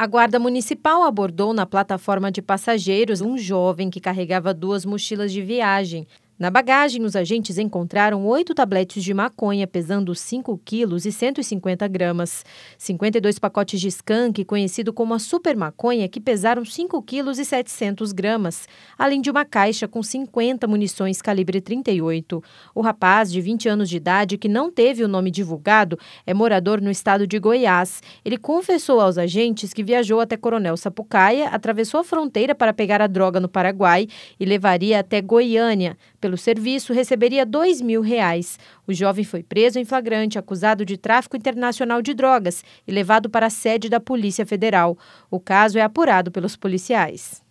A Guarda Municipal abordou na plataforma de passageiros um jovem que carregava duas mochilas de viagem. Na bagagem, os agentes encontraram oito tabletes de maconha pesando 5 quilos e 150 gramas, 52 pacotes de skunk, conhecido como a super maconha, que pesaram 5 quilos e 700 gramas, além de uma caixa com 50 munições calibre 38. O rapaz, de 20 anos de idade, que não teve o nome divulgado, é morador no estado de Goiás. Ele confessou aos agentes que viajou até Coronel Sapucaia, atravessou a fronteira para pegar a droga no Paraguai e levaria até Goiânia pelo serviço, receberia dois mil reais. O jovem foi preso em flagrante, acusado de tráfico internacional de drogas e levado para a sede da Polícia Federal. O caso é apurado pelos policiais.